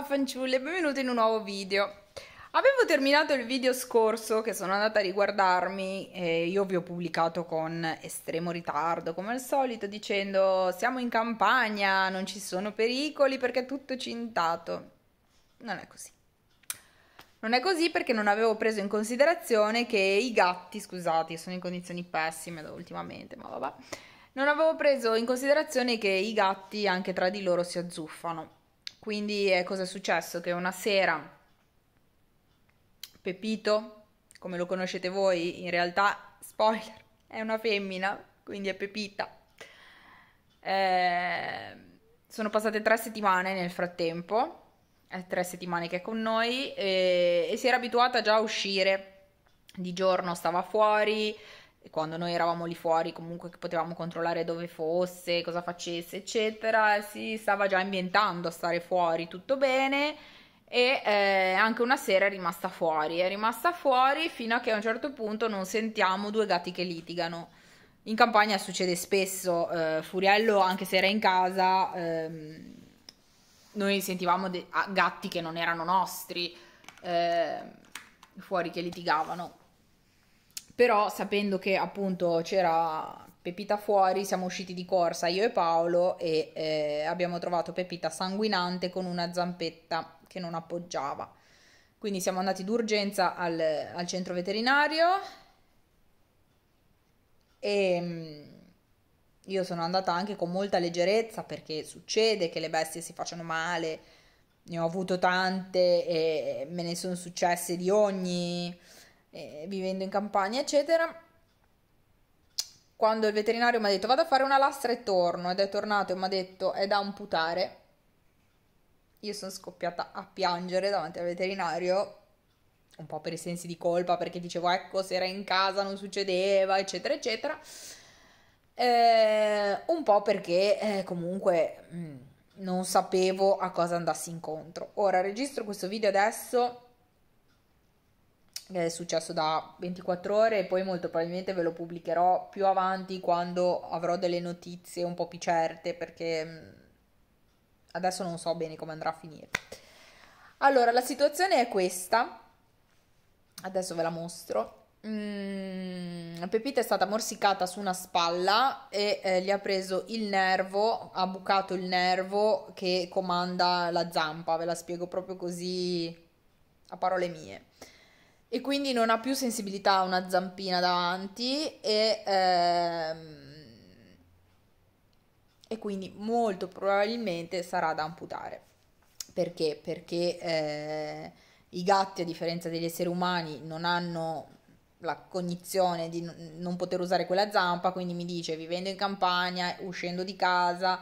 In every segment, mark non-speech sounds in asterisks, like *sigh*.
Ciao fanciulle, benvenuti in un nuovo video. Avevo terminato il video scorso che sono andata a riguardarmi e io vi ho pubblicato con estremo ritardo come al solito dicendo siamo in campagna, non ci sono pericoli perché è tutto cintato. Non è così. Non è così perché non avevo preso in considerazione che i gatti, scusate, sono in condizioni pessime ultimamente, ma vabbè. Non avevo preso in considerazione che i gatti anche tra di loro si azzuffano quindi eh, cosa è successo? Che una sera Pepito, come lo conoscete voi, in realtà, spoiler, è una femmina, quindi è Pepita. Eh, sono passate tre settimane nel frattempo, è eh, tre settimane che è con noi e, e si era abituata già a uscire di giorno, stava fuori, quando noi eravamo lì fuori comunque che potevamo controllare dove fosse, cosa facesse, eccetera, si stava già ambientando a stare fuori, tutto bene e eh, anche una sera è rimasta fuori, è rimasta fuori fino a che a un certo punto non sentiamo due gatti che litigano. In campagna succede spesso, eh, Furiello anche se era in casa, ehm, noi sentivamo gatti che non erano nostri, eh, fuori che litigavano però sapendo che appunto c'era Pepita fuori, siamo usciti di corsa io e Paolo e eh, abbiamo trovato Pepita sanguinante con una zampetta che non appoggiava. Quindi siamo andati d'urgenza al, al centro veterinario e ehm, io sono andata anche con molta leggerezza perché succede che le bestie si facciano male, ne ho avuto tante e me ne sono successe di ogni eh, vivendo in campagna, eccetera. Quando il veterinario mi ha detto vado a fare una lastra e torno, ed è tornato e mi ha detto è da amputare, io sono scoppiata a piangere davanti al veterinario, un po' per i sensi di colpa, perché dicevo ecco se era in casa non succedeva, eccetera, eccetera. Eh, un po' perché eh, comunque mh, mm, non sapevo a cosa andassi incontro. Ora registro questo video adesso è successo da 24 ore e poi molto probabilmente ve lo pubblicherò più avanti quando avrò delle notizie un po' più certe perché mm, adesso non so bene come andrà a finire. Allora, la situazione è questa. Adesso ve la mostro. Mm, Pepita è stata morsicata su una spalla e eh, gli ha preso il nervo, ha bucato il nervo che comanda la zampa, ve la spiego proprio così a parole mie e quindi non ha più sensibilità a una zampina davanti e, ehm, e quindi molto probabilmente sarà da amputare. Perché? Perché eh, i gatti, a differenza degli esseri umani, non hanno la cognizione di non poter usare quella zampa, quindi mi dice vivendo in campagna, uscendo di casa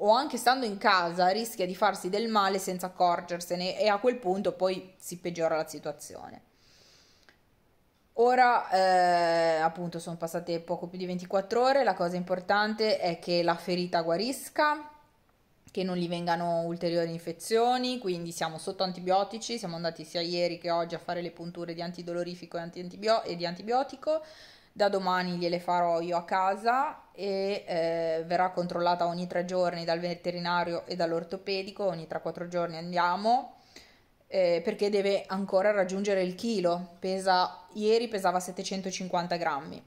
o anche stando in casa rischia di farsi del male senza accorgersene e a quel punto poi si peggiora la situazione. Ora eh, appunto sono passate poco più di 24 ore, la cosa importante è che la ferita guarisca, che non gli vengano ulteriori infezioni, quindi siamo sotto antibiotici, siamo andati sia ieri che oggi a fare le punture di antidolorifico e, antibio e di antibiotico, da domani gliele farò io a casa e eh, verrà controllata ogni tre giorni dal veterinario e dall'ortopedico, ogni tre o quattro giorni andiamo eh, perché deve ancora raggiungere il chilo. Pesa, ieri pesava 750 grammi.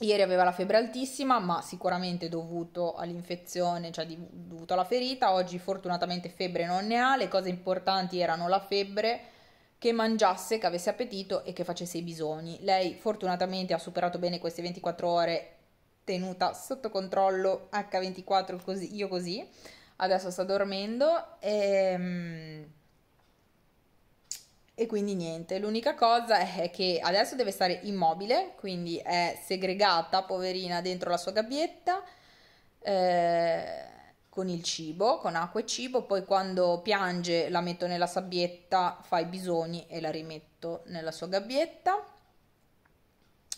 Ieri aveva la febbre altissima, ma sicuramente dovuto all'infezione, cioè di, dovuto alla ferita. Oggi fortunatamente febbre non ne ha. Le cose importanti erano la febbre, che mangiasse, che avesse appetito e che facesse i bisogni. Lei fortunatamente ha superato bene queste 24 ore tenuta sotto controllo H24 così, io così. Adesso sta dormendo e ehm, e quindi niente, l'unica cosa è che adesso deve stare immobile, quindi è segregata, poverina, dentro la sua gabbietta eh, con il cibo, con acqua e cibo, poi quando piange la metto nella sabbietta, fa i bisogni e la rimetto nella sua gabbietta.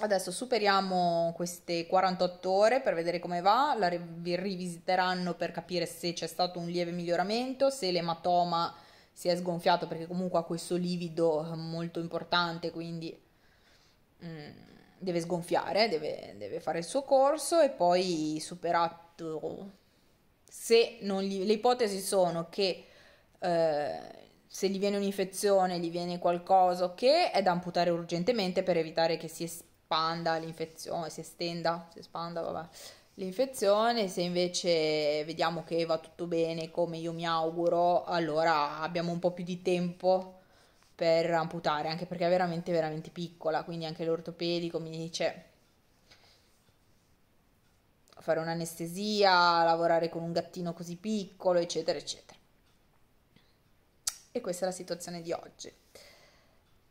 Adesso superiamo queste 48 ore per vedere come va, la rivisiteranno per capire se c'è stato un lieve miglioramento, se l'ematoma si è sgonfiato perché comunque ha questo livido eh, molto importante, quindi mh, mm, deve sgonfiare, deve, deve, fare il suo corso e poi superato... Se non gli, le ipotesi sono che eh, se gli viene un'infezione, gli viene qualcosa che è da amputare urgentemente per evitare che si espanda l'infezione, si estenda, si espanda, vabbè, l'infezione, se invece vediamo che va tutto bene come io mi auguro, allora abbiamo un po' più di tempo per amputare, anche perché è veramente veramente piccola, quindi anche l'ortopedico mi dice fare un'anestesia, lavorare con un gattino così piccolo, eccetera, eccetera. E questa è la situazione di oggi.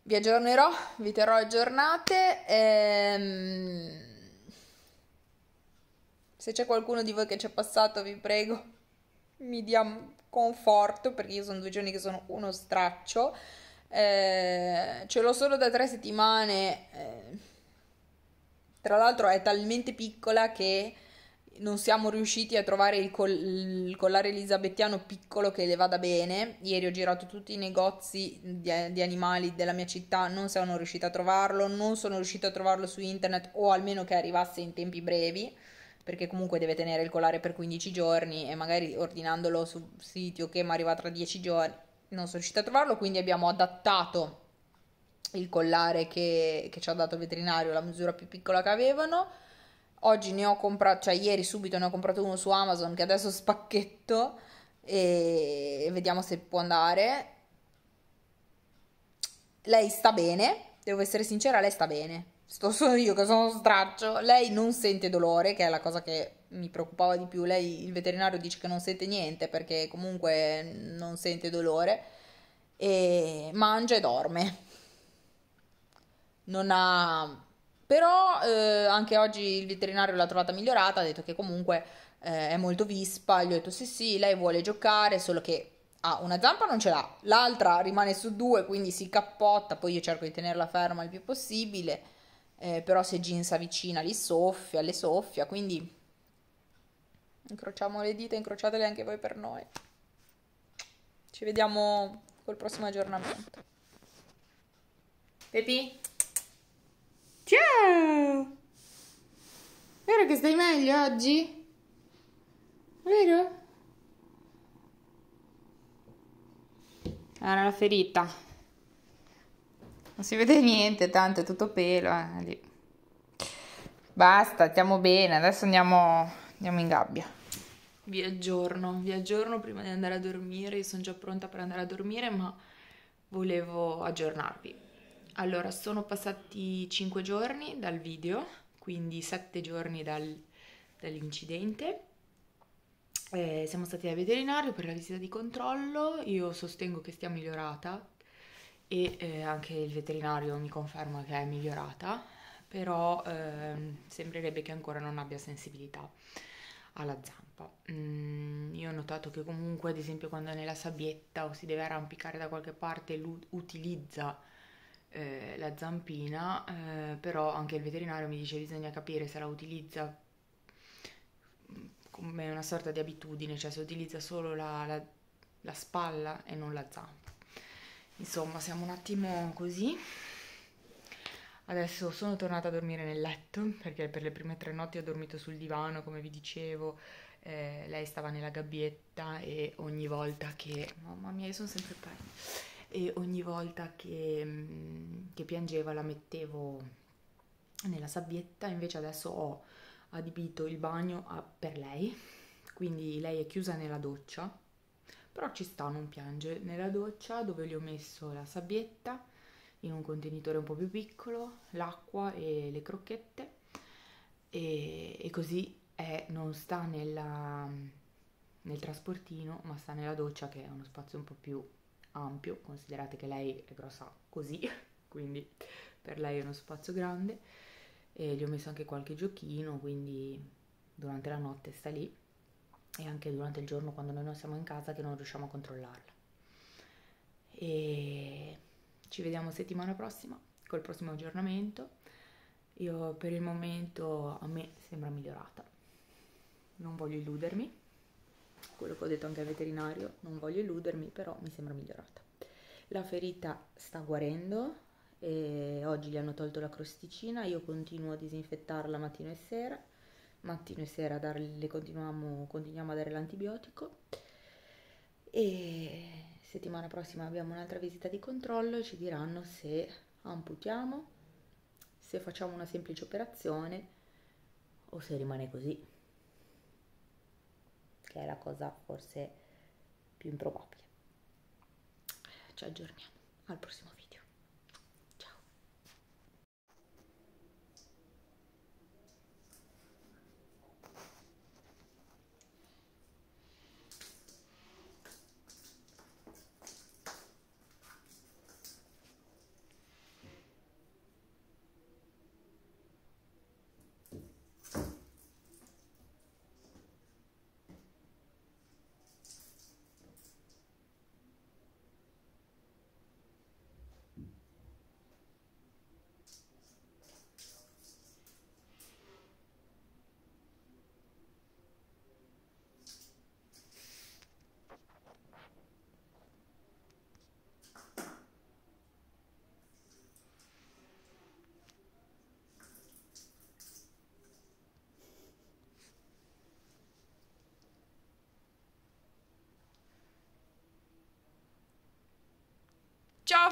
Vi aggiornerò, vi terrò aggiornate. Ehm se c'è qualcuno di voi che ci è passato, vi prego, mi dia conforto perché io sono due giorni che sono uno straccio. Eh, ce l'ho solo da tre settimane. Eh, tra l'altro è talmente piccola che non siamo riusciti a trovare il, col- il, collare elisabettiano piccolo che le vada bene. Ieri ho girato tutti i negozi di, di animali della mia città, non sono riuscita a trovarlo, non sono riuscita a trovarlo su internet o almeno che arrivasse in tempi brevi perché comunque deve tenere il collare per 15 giorni e magari ordinandolo su sito che mi arriva tra 10 giorni non sono riuscita a trovarlo, quindi abbiamo adattato il collare che, che ci ha dato il veterinario, la misura più piccola che avevano. Oggi ne ho comprato, cioè ieri subito ne ho comprato uno su Amazon che adesso spacchetto e vediamo se può andare. Lei sta bene, devo essere sincera, lei sta bene sto solo io che sono straccio. Lei non sente dolore, che è la cosa che mi preoccupava di più. Lei, il veterinario, dice che non sente niente perché comunque non sente dolore. E mangia e dorme. Non ha. Però eh, anche oggi il veterinario l'ha trovata migliorata, ha detto che comunque eh, è molto vispa. Gli ho detto sì, sì, lei vuole giocare, solo che ha ah, una zampa non ce l'ha, l'altra rimane su due, quindi si cappotta. Poi io cerco di tenerla ferma il più possibile eh, però se Jin si avvicina li soffia, le soffia, quindi incrociamo le dita, incrociatele anche voi per noi. Ci vediamo col prossimo aggiornamento. Pepi? Ciao! Vero che stai meglio oggi? Vero? Era ah, la ferita non si vede niente, tanto è tutto pelo. Eh, Basta, stiamo bene, adesso andiamo, andiamo in gabbia. Vi aggiorno, vi aggiorno prima di andare a dormire, io sono già pronta per andare a dormire, ma volevo aggiornarvi. Allora, sono passati 5 giorni dal video, quindi 7 giorni dal, dall'incidente. Eh, siamo stati al veterinario per la visita di controllo, io sostengo che stia migliorata, e eh, anche il veterinario mi conferma che è migliorata, però eh, sembrerebbe che ancora non abbia sensibilità alla zampa. Mm, io ho notato che comunque, ad esempio, quando è nella sabbietta o si deve arrampicare da qualche parte, utilizza eh, la zampina, eh, però anche il veterinario mi dice che bisogna capire se la utilizza mm, come una sorta di abitudine, cioè se utilizza solo la, la, la spalla e non la zampa. Insomma, siamo un attimo così. Adesso sono tornata a dormire nel letto perché per le prime tre notti ho dormito sul divano, come vi dicevo. Eh, lei stava nella gabbietta e ogni volta che... Mamma mia, io sono sempre pari. E ogni volta che, mm, che piangeva la mettevo nella sabbietta, invece adesso ho adibito il bagno a, per lei, quindi lei è chiusa nella doccia però ci sta, non piange. Nella doccia dove gli ho messo la sabbietta in un contenitore un po' più piccolo, l'acqua e le crocchette e, e così è, non sta nella, nel trasportino ma sta nella doccia che è uno spazio un po' più ampio, considerate che lei è grossa così, *laughs* quindi per lei è uno spazio grande e gli ho messo anche qualche giochino, quindi durante la notte sta lì e anche durante il giorno quando noi non siamo in casa che non riusciamo a controllarla. E ci vediamo settimana prossima col prossimo aggiornamento. Io per il momento a me sembra migliorata, non voglio illudermi, quello che ho detto anche al veterinario, non voglio illudermi, però mi sembra migliorata. La ferita sta guarendo, e oggi gli hanno tolto la crosticina, io continuo a disinfettarla mattino e sera mattino e sera dar, le continuiamo, continuiamo a dare l'antibiotico e settimana prossima abbiamo un'altra visita di controllo ci diranno se amputiamo, se facciamo una semplice operazione o se rimane così, che è la cosa forse più improbabile. Ci aggiorniamo al prossimo video.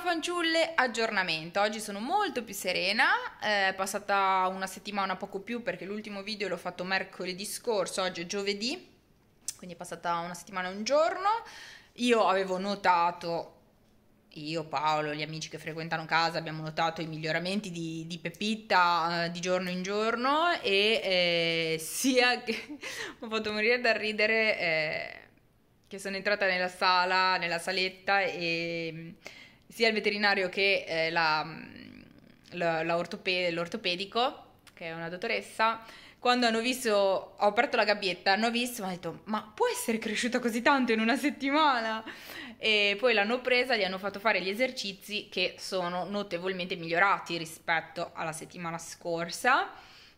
fanciulle, aggiornamento. Oggi sono molto più serena, eh, è passata una settimana poco più perché l'ultimo video l'ho fatto mercoledì scorso, oggi è giovedì, quindi è passata una settimana e un giorno. Io avevo notato, io, Paolo, gli amici che frequentano casa, abbiamo notato i miglioramenti di, di Pepita eh, di giorno in giorno e eh, *laughs* sia che mi *laughs* ho fatto morire dal ridere... Eh, sono entrata nella sala, nella saletta e sia il veterinario che eh, la, mm, la, la ortoped- l'ortopedico, che è una dottoressa, quando hanno visto, ho aperto la gabbietta, hanno visto, mi hanno detto, ma può essere cresciuta così tanto in una settimana? E poi l'hanno presa, gli hanno fatto fare gli esercizi che sono notevolmente migliorati rispetto alla settimana scorsa.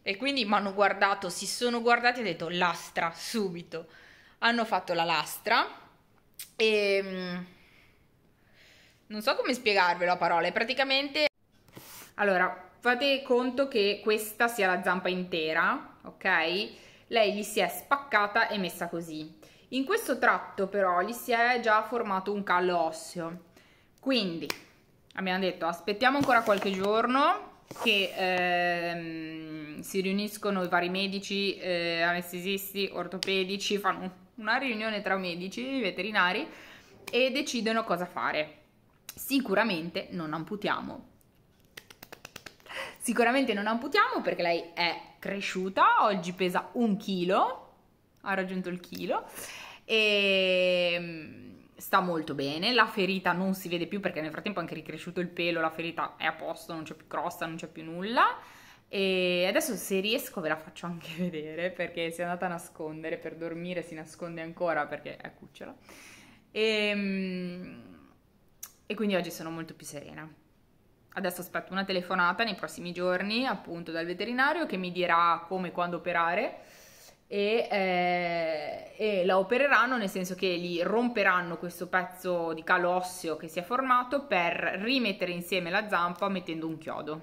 E quindi mi hanno guardato, si sono guardati e ho detto lastra subito. Hanno fatto la lastra e mm, non so come spiegarvelo a parole, praticamente... Allora, fate conto che questa sia la zampa intera, ok? Lei gli si è spaccata e messa così. In questo tratto però gli si è già formato un callo osseo. Quindi, abbiamo detto, aspettiamo ancora qualche giorno che ehm, si riuniscono i vari medici, eh, anestesisti, ortopedici, fanno una riunione tra medici veterinari e decidono cosa fare Sicuramente non amputiamo. Sicuramente non amputiamo perché lei è cresciuta, oggi pesa un chilo, ha raggiunto il chilo e ehm, sta molto bene, la ferita non si vede più perché nel frattempo è anche ricresciuto il pelo, la ferita è a posto, non c'è più crosta, non c'è più nulla. E adesso se riesco ve la faccio anche *laughs* vedere perché si è andata a nascondere per dormire, si nasconde ancora perché è cucciola. E ehm, e quindi oggi sono molto più serena. Adesso aspetto una telefonata nei prossimi giorni appunto dal veterinario che mi dirà come e quando operare e, eh, e, la opereranno nel senso che gli romperanno questo pezzo di calo osseo che si è formato per rimettere insieme la zampa mettendo un chiodo.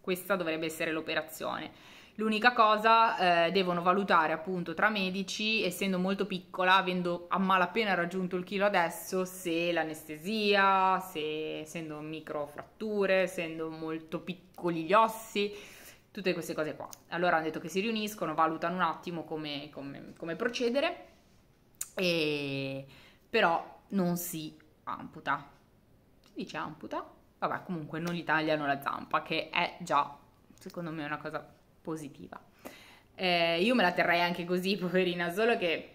Questa dovrebbe essere l'operazione. L'unica cosa, eh, devono valutare appunto tra medici, essendo molto piccola, avendo a malapena raggiunto il chilo adesso, se l'anestesia, se essendo micro fratture, essendo molto piccoli gli ossi, tutte queste cose qua. Allora hanno detto che si riuniscono, valutano un attimo come, come, come procedere, e... però non si amputa. Si dice amputa? Vabbè, comunque non gli tagliano la zampa, che è già, secondo me, una cosa positiva. Eh, io me la terrei anche così, *laughs* poverina, solo che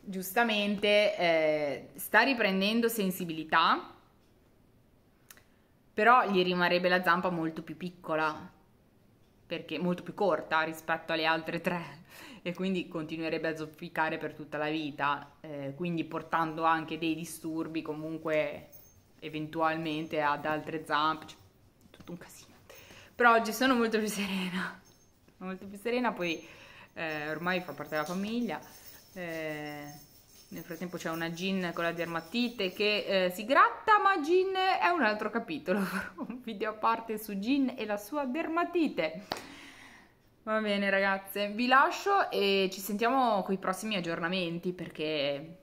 giustamente eh, sta riprendendo sensibilità, però gli rimarrebbe la zampa molto più piccola, perché molto più corta rispetto alle altre tre e quindi continuerebbe a zoppicare per tutta la vita, eh, quindi portando anche dei disturbi comunque eventualmente ad altre zampe, cioè, tutto un casino però oggi sono molto più serena, molto più serena, poi eh, ormai fa parte della famiglia. Eh, nel frattempo c'è una gin con la dermatite che eh, si gratta, ma gin è un altro capitolo, farò *laughs* un video a parte su gin e la sua dermatite. Va bene ragazze, vi lascio e ci sentiamo con i prossimi aggiornamenti perché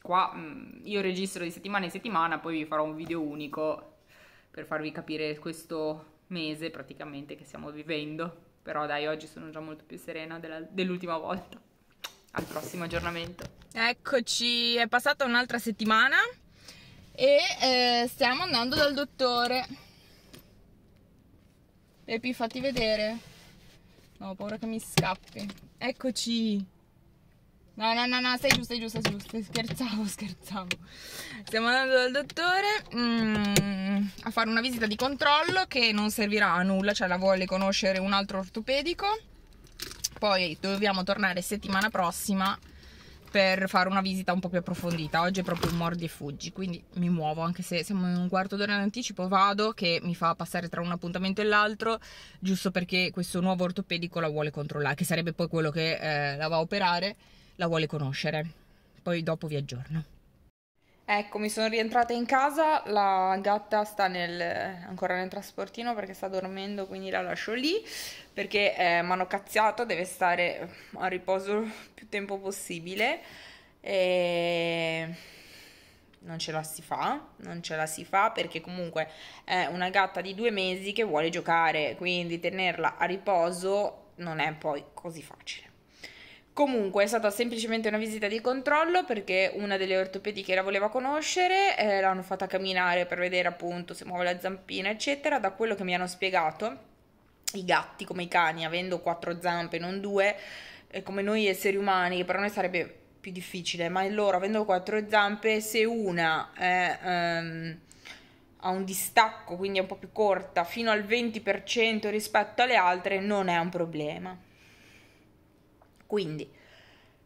qua mm, io registro di settimana in settimana, poi vi farò un video unico per farvi capire questo mese praticamente che stiamo vivendo. Però dai, oggi sono già molto più serena dell'ultima volta. Al prossimo aggiornamento. Eccoci, è passata un'altra settimana e eh, stiamo andando dal dottore. Pepi, fatti vedere. No, ho paura che mi scappi. Eccoci. No, no, no, no, sei giù, sei giù, sei giù, scherzavo, *laughs* scherzavo. Stiamo andando dal dottore mm, a fare una visita di controllo che non servirà a nulla, cioè la vuole conoscere un altro ortopedico. Poi dobbiamo tornare settimana prossima per fare una visita un po' più approfondita. Oggi è proprio un mordi e fuggi, quindi mi muovo, anche se siamo in un quarto d'ora in anticipo, vado che mi fa passare tra un appuntamento e l'altro, giusto perché questo nuovo ortopedico la vuole controllare, che sarebbe poi quello che eh, la va a operare la vuole conoscere. Poi dopo vi aggiorno. Ecco, mi sono rientrata in casa, la gatta sta nel, ancora nel trasportino perché sta dormendo, quindi la lascio lì, perché eh, mi hanno cazziato, deve stare eh, a riposo più tempo possibile. E non ce la si fa, non ce la si fa perché comunque è una gatta di due mesi che vuole giocare, quindi tenerla a riposo non è poi così facile. Comunque è stata semplicemente una visita di controllo perché una delle ortopediche la voleva conoscere, eh, l'hanno fatta camminare per vedere appunto se muove la zampina eccetera, da quello che mi hanno spiegato i gatti come i cani avendo quattro zampe non due, eh, come noi esseri umani che per noi sarebbe più difficile, ma loro avendo quattro zampe se una è... Eh, ehm, ha un distacco, quindi è un po' più corta, fino al 20% rispetto alle altre, non è un problema. Quindi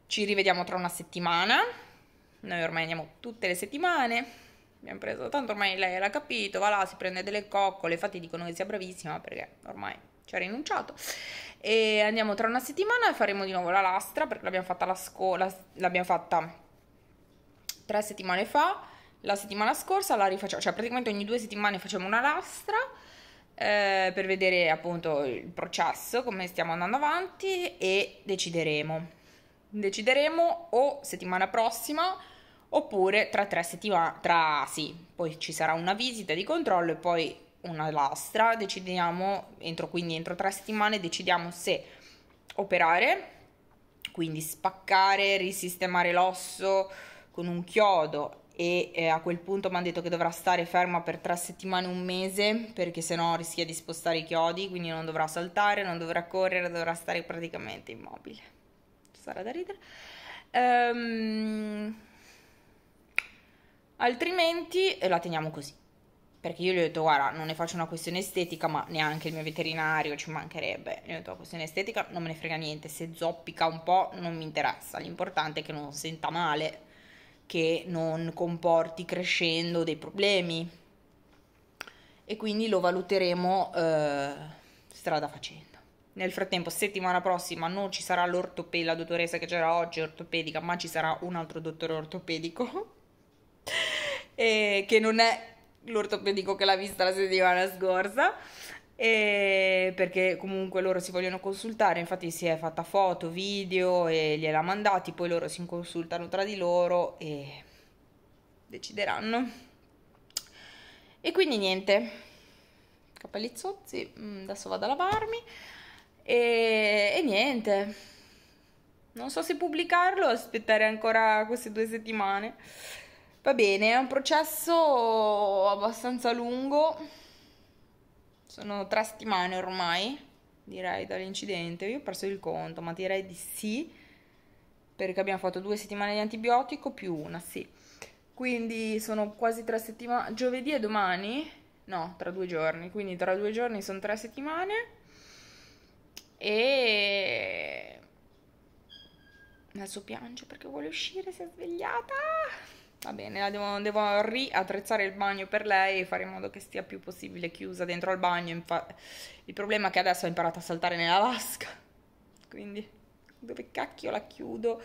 ci rivediamo tra una settimana. Noi ormai andiamo tutte le settimane. Abbiamo preso, tanto ormai lei l'ha capito, va là, si prende delle coccole, infatti dicono che sia bravissima perché ormai ci ha rinunciato. E andiamo tra una settimana e faremo di nuovo la lastra perché l'abbiamo fatta la scuola, l'abbiamo fatta tre settimane fa. La settimana scorsa la rifacciamo, cioè praticamente ogni due settimane facciamo una lastra eh, per vedere appunto il processo, come stiamo andando avanti e decideremo. Decideremo o settimana prossima oppure tra tre settimane, tra sì, poi ci sarà una visita di controllo e poi una lastra, decidiamo entro quindi entro tre settimane decidiamo se operare, quindi spaccare, risistemare l'osso con un chiodo e eh, a quel punto mi hanno detto che dovrà stare ferma per tre settimane, un mese, perché sennò rischia di spostare i chiodi, quindi non dovrà saltare, non dovrà correre, dovrà stare praticamente immobile. Sarà da ridere. Um, altrimenti eh, la teniamo così. Perché io gli ho detto, guarda, non ne faccio una questione estetica, ma neanche il mio veterinario ci mancherebbe. Gli ho detto, la questione estetica non me ne frega niente, se zoppica un po' non mi interessa. L'importante è che non senta male, che non comporti crescendo dei problemi e quindi lo valuteremo eh, strada facendo. Nel frattempo, settimana prossima non ci sarà l'ortopedica, la dottoressa che c'era oggi ortopedica, ma ci sarà un altro dottore ortopedico *laughs* che non è l'ortopedico che l'ha vista la settimana scorsa. E perché comunque loro si vogliono consultare, infatti si è fatta foto, video e gliela mandati, poi loro si consultano tra di loro e decideranno. E quindi niente, capelli zozzi, mm, adesso vado a lavarmi e, e niente, non so se pubblicarlo o aspettare ancora queste due settimane. Va bene, è un processo abbastanza lungo sono tre settimane ormai, direi, dall'incidente. Io ho perso il conto, ma direi di sì, perché abbiamo fatto due settimane di antibiotico più una, sì. Quindi sono quasi tre settimane. Giovedì e domani? No, tra due giorni. Quindi tra due giorni sono tre settimane. E... Adesso piange perché vuole uscire, si è svegliata. Va bene, devo, devo, riattrezzare il bagno per lei e fare in modo che stia più possibile chiusa dentro al bagno. Infa- il problema è che adesso ha imparato a saltare nella vasca. *laughs* Quindi, dove cacchio la chiudo?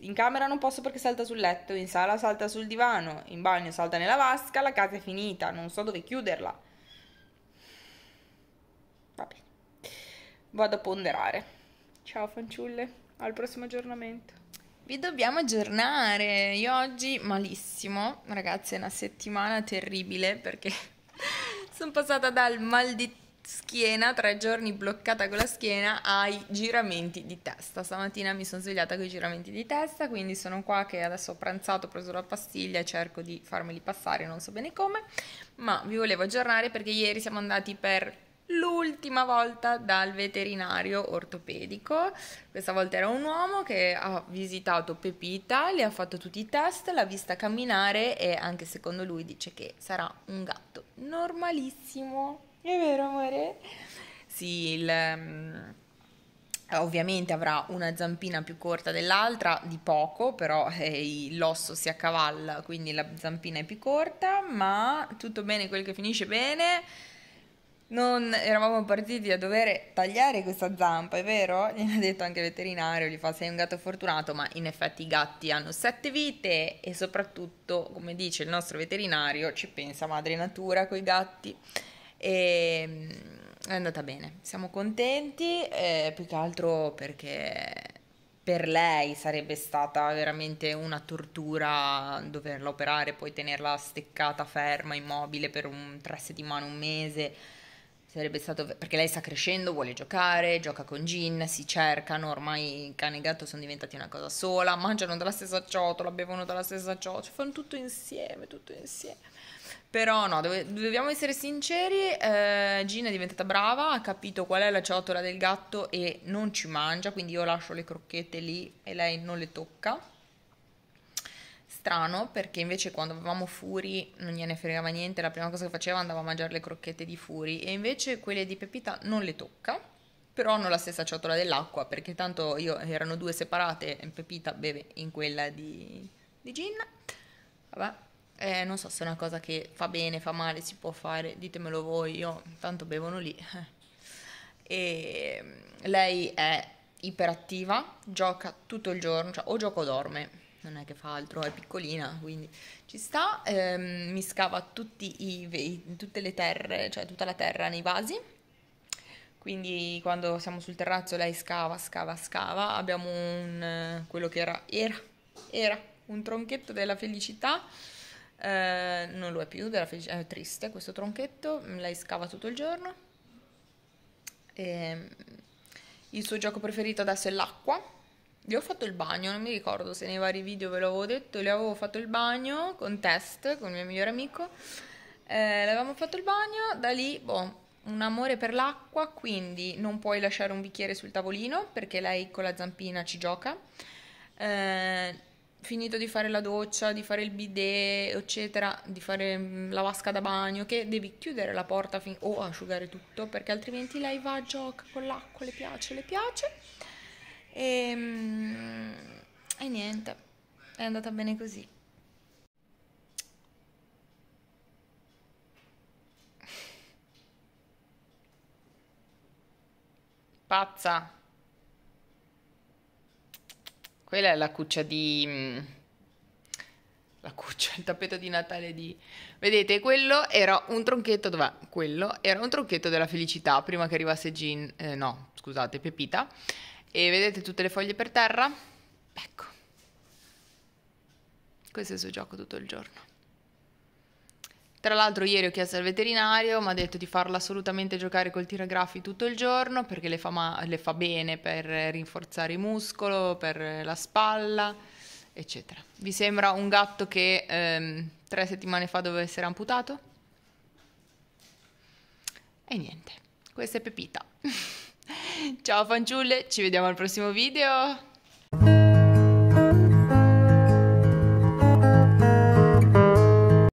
In camera non posso perché salta sul letto, in sala salta sul divano, in bagno salta nella vasca, la casa è finita, non so dove chiuderla. Va bene. Vado a ponderare. Ciao fanciulle, al prossimo aggiornamento. Vi dobbiamo aggiornare. Io oggi malissimo, ragazzi, è una settimana terribile perché *laughs* sono passata dal mal di schiena, tre giorni bloccata con la schiena, ai giramenti di testa. Stamattina mi sono svegliata con i giramenti di testa, quindi sono qua che adesso ho pranzato, ho preso la pastiglia e cerco di farmeli passare, non so bene come, ma vi volevo aggiornare perché ieri siamo andati per l'ultima volta dal veterinario ortopedico. Questa volta era un uomo che ha visitato Pepita, le ha fatto tutti i test, l'ha vista camminare e anche secondo lui dice che sarà un gatto normalissimo. È vero, amore? Sì, il ehm, ovviamente avrà una zampina più corta dell'altra di poco però eh, l'osso si accavalla quindi la zampina è più corta ma tutto bene quel che finisce bene non eravamo partiti a dover tagliare questa zampa, è vero? Gli ha detto anche il veterinario, gli fa sei un gatto fortunato, ma in effetti i gatti hanno sette vite e soprattutto, come dice il nostro veterinario, ci pensa madre natura con i gatti. E ehm, è andata bene, siamo contenti, eh, più che altro perché per lei sarebbe stata veramente una tortura doverla operare, poi tenerla steccata, ferma, immobile per un tre settimane, un mese Sarebbe stato perché lei sta crescendo, vuole giocare, gioca con Gin, si cercano, ormai cane e gatto sono diventati una cosa sola, mangiano dalla stessa ciotola, bevono dalla stessa ciotola, cioè fanno tutto insieme, tutto insieme. Però no, dove, dobbiamo essere sinceri, eh, Gin è diventata brava, ha capito qual è la ciotola del gatto e non ci mangia, quindi io lascio le crocchette lì e lei non le tocca strano perché invece quando avevamo Furi non gliene fregava niente, la prima cosa che faceva andava a mangiare le crocchette di Furi e invece quelle di Pepita non le tocca, però hanno la stessa ciotola dell'acqua perché tanto io, erano due separate, e Pepita beve in quella di, di gin, vabbè. Eh, non so se è una cosa che fa bene, fa male, si può fare, ditemelo voi, io tanto bevono lì. *laughs* E mm, lei è iperattiva, gioca tutto il giorno, cioè o gioco o dorme, non è che fa altro, è piccolina, quindi ci sta, ehm, mi scava i, tutte le terre, cioè tutta la terra nei vasi, quindi quando siamo sul terrazzo lei scava, scava, scava, abbiamo un, quello che era, era, era un tronchetto della felicità, eh, non lo è più, è triste questo tronchetto, lei scava tutto il giorno. E, ehm, il suo gioco preferito adesso è l'acqua gli ho fatto il bagno, non mi ricordo se nei vari video ve l'avevo detto, le avevo fatto il bagno con test, con il mio migliore amico, eh, le avevamo fatto il bagno, da lì, boh, un amore per l'acqua, quindi non puoi lasciare un bicchiere sul tavolino perché lei con la zampina ci gioca. Eh, finito di fare la doccia, di fare il bidet, eccetera, di fare mm, la vasca da bagno, che devi chiudere la porta o asciugare tutto perché altrimenti lei va a gioca con l'acqua, le piace, le piace. E, ehm, e niente, è andata bene così. Pazza. Quella è la cuccia di... Mm, la cuccia, il tappeto di Natale di... Vedete, quello era un tronchetto... Dov'è? Quello era un tronchetto della felicità prima che arrivasse Gin... Eh, no, scusate, Pepita e vedete tutte le foglie per terra? Ecco, questo è il suo gioco tutto il giorno. Tra l'altro ieri ho chiesto al veterinario, mi ha detto di farla assolutamente giocare col tiragrafi tutto il giorno perché le fa, le fa bene per rinforzare il muscolo, per la spalla, eccetera. Vi sembra un gatto che ehm, tre settimane fa doveva essere amputato? E niente, questa è Pepita. *laughs* Ciao fanciulle, ci vediamo al prossimo video.